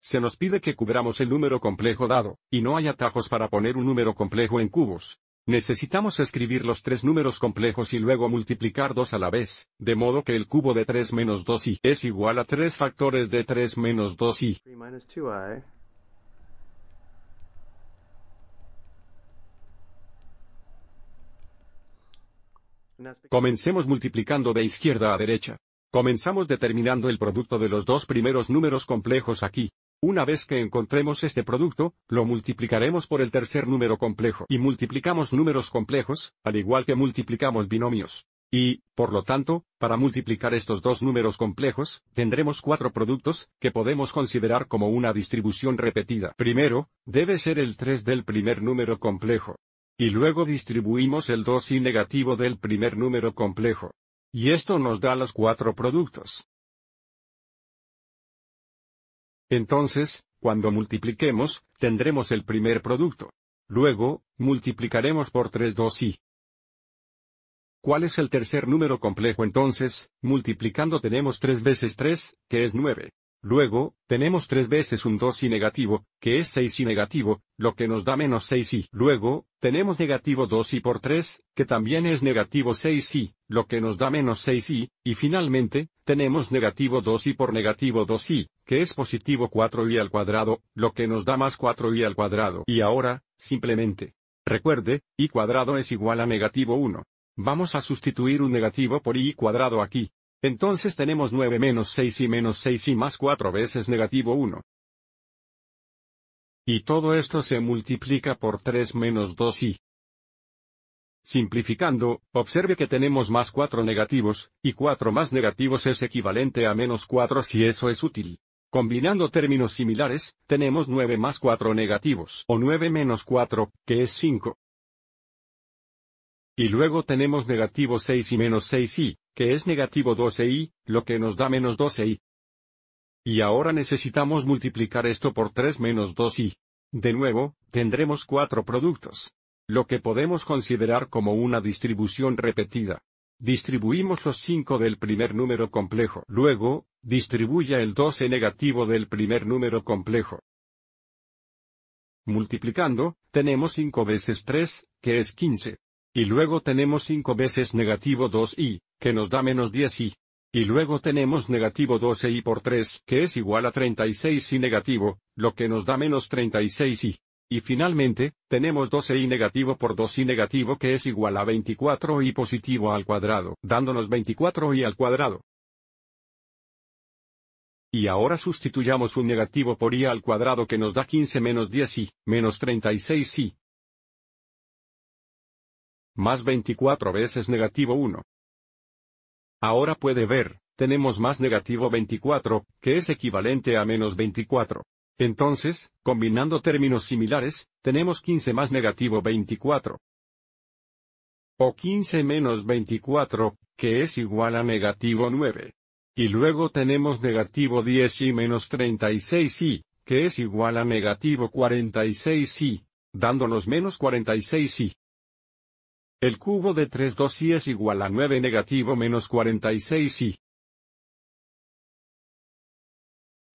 Se nos pide que cubramos el número complejo dado, y no hay atajos para poner un número complejo en cubos. Necesitamos escribir los tres números complejos y luego multiplicar dos a la vez, de modo que el cubo de 3 menos 2i es igual a tres factores de 3 menos 2i. Comencemos multiplicando de izquierda a derecha. Comenzamos determinando el producto de los dos primeros números complejos aquí, una vez que encontremos este producto, lo multiplicaremos por el tercer número complejo y multiplicamos números complejos, al igual que multiplicamos binomios. Y, por lo tanto, para multiplicar estos dos números complejos, tendremos cuatro productos, que podemos considerar como una distribución repetida. Primero, debe ser el 3 del primer número complejo. Y luego distribuimos el 2 y negativo del primer número complejo. Y esto nos da los cuatro productos. Entonces, cuando multipliquemos, tendremos el primer producto. Luego, multiplicaremos por 3 2 i ¿Cuál es el tercer número complejo entonces? Multiplicando tenemos 3 veces 3, que es 9. Luego, tenemos 3 veces un 2 y negativo, que es 6 y negativo, lo que nos da menos 6 y. Luego, tenemos negativo 2 y por 3, que también es negativo 6 y, lo que nos da menos 6 y, y finalmente, tenemos negativo 2i por negativo 2i, que es positivo 4i al cuadrado, lo que nos da más 4i al cuadrado. Y ahora, simplemente. Recuerde, i cuadrado es igual a negativo 1. Vamos a sustituir un negativo por i cuadrado aquí. Entonces tenemos 9 menos 6 i menos 6 i más 4 veces negativo 1. Y todo esto se multiplica por 3 menos 2 i Simplificando, observe que tenemos más 4 negativos, y 4 más negativos es equivalente a menos 4 si eso es útil. Combinando términos similares, tenemos 9 más 4 negativos, o 9 menos 4, que es 5. Y luego tenemos negativo 6 y menos 6i, que es negativo 12i, lo que nos da menos 12i. Y ahora necesitamos multiplicar esto por 3 menos 2i. De nuevo, tendremos 4 productos lo que podemos considerar como una distribución repetida. Distribuimos los 5 del primer número complejo. Luego, distribuya el 12 negativo del primer número complejo. Multiplicando, tenemos 5 veces 3, que es 15. Y luego tenemos 5 veces negativo 2i, que nos da menos 10i. Y luego tenemos negativo 12i por 3, que es igual a 36i negativo, lo que nos da menos 36i. Y finalmente, tenemos 12i e negativo por 2i negativo que es igual a 24i positivo al cuadrado, dándonos 24i al cuadrado. Y ahora sustituyamos un negativo por i al cuadrado que nos da 15 menos 10i, menos 36i. Más 24 veces negativo 1. Ahora puede ver, tenemos más negativo 24, que es equivalente a menos 24. Entonces, combinando términos similares, tenemos 15 más negativo 24. O 15 menos 24, que es igual a negativo 9. Y luego tenemos negativo 10 y menos 36 i que es igual a negativo 46 i dándonos menos 46 i El cubo de 3 2 es igual a 9 negativo menos 46 i